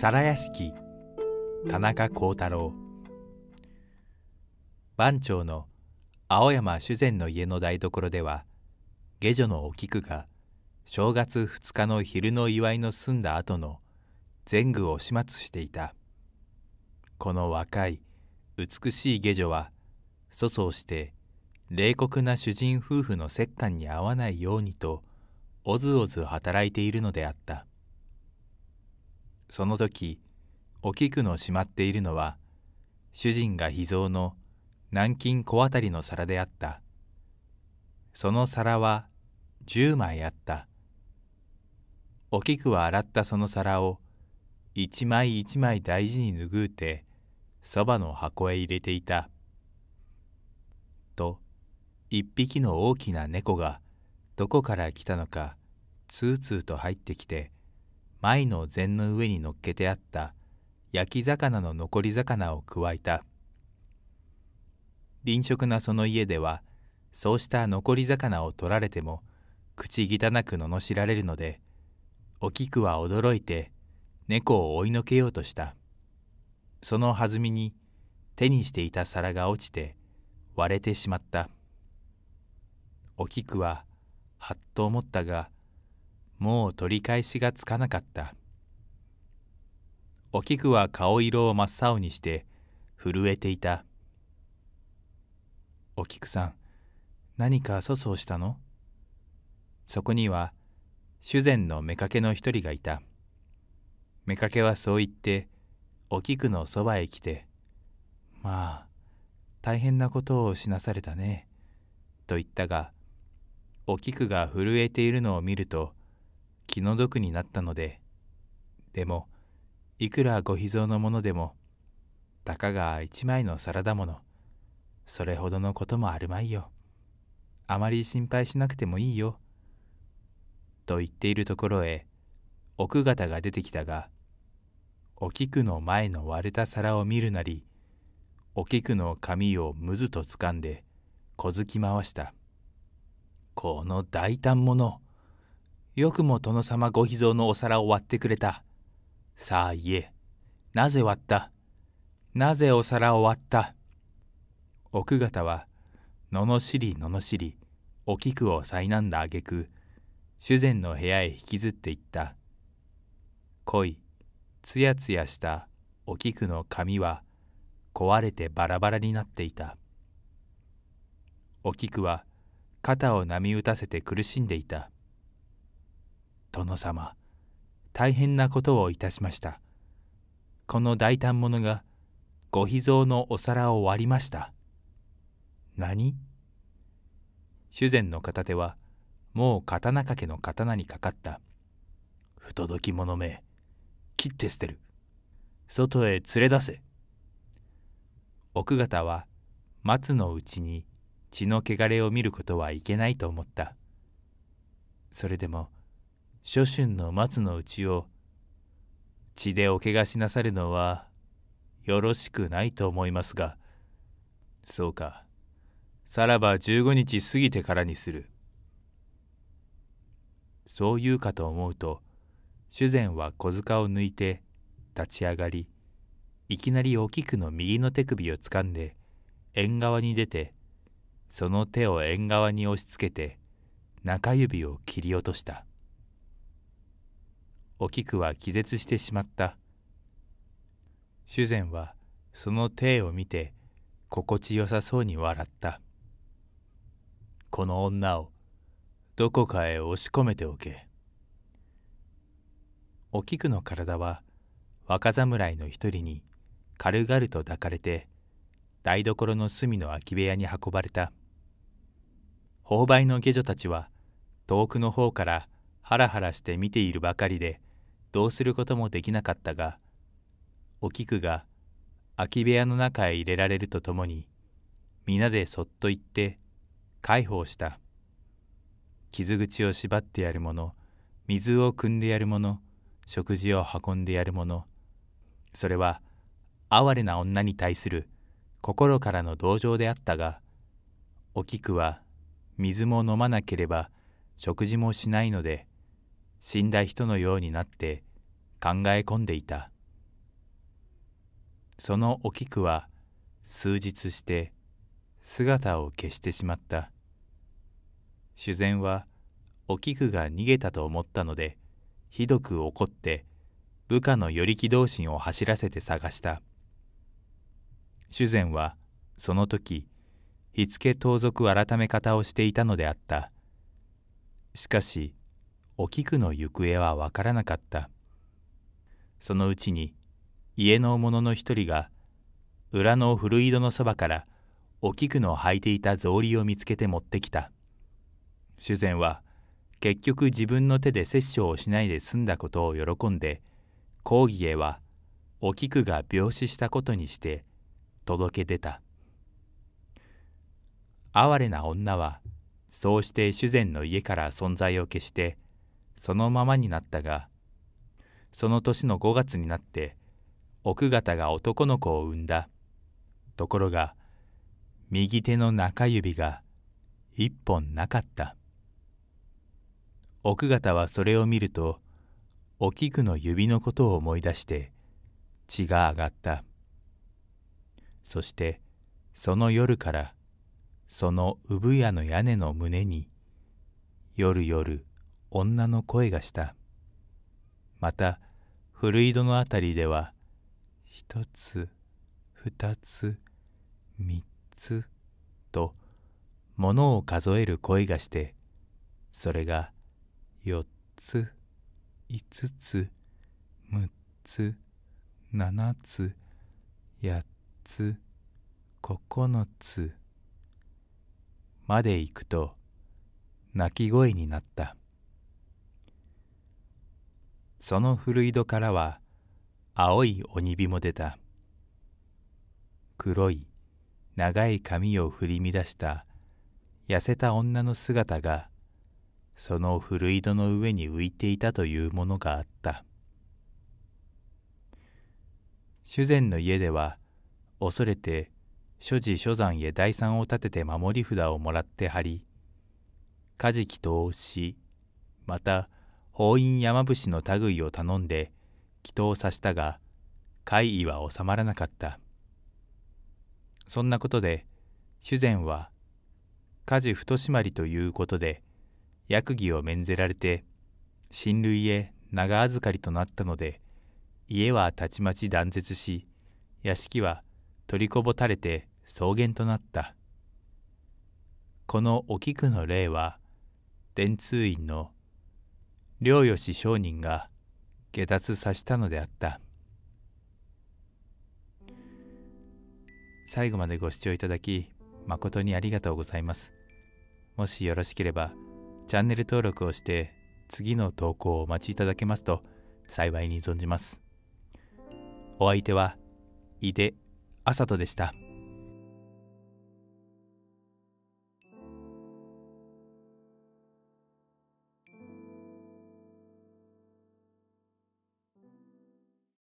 皿屋敷田中幸太郎番長の青山修善の家の台所では下女のお菊が正月2日の昼の祝いの済んだ後の前具を始末していたこの若い美しい下女は粗相して冷酷な主人夫婦の折檻に合わないようにとおずおず働いているのであったその時お菊のしまっているのは主人が秘蔵の南京小当たりの皿であったその皿は10枚あったお菊は洗ったその皿を一枚一枚大事に拭うてそばの箱へ入れていたと一匹の大きな猫がどこから来たのかつーつーと入ってきて前の膳の上に乗っけてあった焼き魚の残り魚を加えた吝食なその家ではそうした残り魚を取られても口汚く罵られるのでお菊は驚いて猫を追いのけようとしたその弾みに手にしていた皿が落ちて割れてしまったお菊ははっと思ったがもう取り返しがつかなかったお菊は顔色を真っ青にして震えていたお菊さん何か粗相したのそこには修善の妾の一人がいた妾はそう言ってお菊のそばへ来て「まあ大変なことをしなされたね」と言ったがお菊が震えているのを見ると気の毒になったのででもいくらご秘蔵のものでもたかが一枚の皿だものそれほどのこともあるまいよあまり心配しなくてもいいよ」と言っているところへ奥方が出てきたがお菊の前の割れた皿を見るなりお菊の髪をむずとつかんで小突き回した「この大胆者よくも殿様ご秘蔵のお皿を割ってくれた。さあ言え、なぜ割ったなぜお皿を割った奥方は、ののしりののしり、お菊を災難だ挙句、修膳の部屋へ引きずっていった。濃い、つやつやしたお菊の髪は、壊れてバラバラになっていた。お菊は、肩を波打たせて苦しんでいた。殿様大変なことをいたしましたこの大胆者がご秘蔵のお皿を割りました何修膳の片手はもう刀掛けの刀にかかった不届き者め切って捨てる外へ連れ出せ奥方は松のうちに血の汚れを見ることはいけないと思ったそれでも諸春の松のうちを血でおけがしなさるのはよろしくないと思いますがそうかさらば15日過ぎてからにするそう言うかと思うと修善は小塚を抜いて立ち上がりいきなりお菊の右の手首をつかんで縁側に出てその手を縁側に押しつけて中指を切り落としたお菊は気絶してしまった修善はその体を見て心地よさそうに笑ったこの女をどこかへ押し込めておけお菊の体は若侍の一人に軽々と抱かれて台所の隅の空き部屋に運ばれた購買の下女たちは遠くの方からハラハラして見ているばかりでどうすることもできなかったがお菊が空き部屋の中へ入れられるとともに皆でそっと行って介抱した傷口を縛ってやるもの水を汲んでやるもの食事を運んでやるものそれは哀れな女に対する心からの同情であったがお菊は水も飲まなければ食事もしないので死んだ人のようになって考え込んでいたそのお菊は数日して姿を消してしまった修善はお菊が逃げたと思ったのでひどく怒って部下の与木同心を走らせて探した修善はその時火付盗賊改め方をしていたのであったしかしお菊の行方はわからなかったそのうちに家の者の一人が裏の古井戸のそばからお菊の履いていた草履を見つけて持ってきた修善は結局自分の手で殺生をしないで済んだことを喜んで講義へはお菊が病死したことにして届け出た哀れな女はそうして修善の家から存在を消してそのままになったがその年の5月になって奥方が男の子を産んだところが右手の中指が一本なかった奥方はそれを見るとお菊の指のことを思い出して血が上がったそしてその夜からその産屋の屋根の胸に夜夜女の声がしたまた古井戸のあたりでは一つ二つ三つと物を数える声がしてそれが四つ五つ六つ七つ八つ九つまで行くと泣き声になった。その古井戸からは青い鬼火も出た黒い長い髪を振り乱した痩せた女の姿がその古井戸の上に浮いていたというものがあった修膳の家では恐れて所持所山へ第三を立てて守り札をもらって貼りカジキと押しまた法院山伏の類を頼んで祈祷さしたが会議は収まらなかったそんなことで修善は家事太締まりということで薬儀を免ぜられて親類へ長預かりとなったので家はたちまち断絶し屋敷は取りこぼたれて草原となったこのお菊の霊は伝通院の良吉商人が下脱させたのであった最後までご視聴いただき誠にありがとうございますもしよろしければチャンネル登録をして次の投稿をお待ちいただけますと幸いに存じますお相手は井出麻人でした。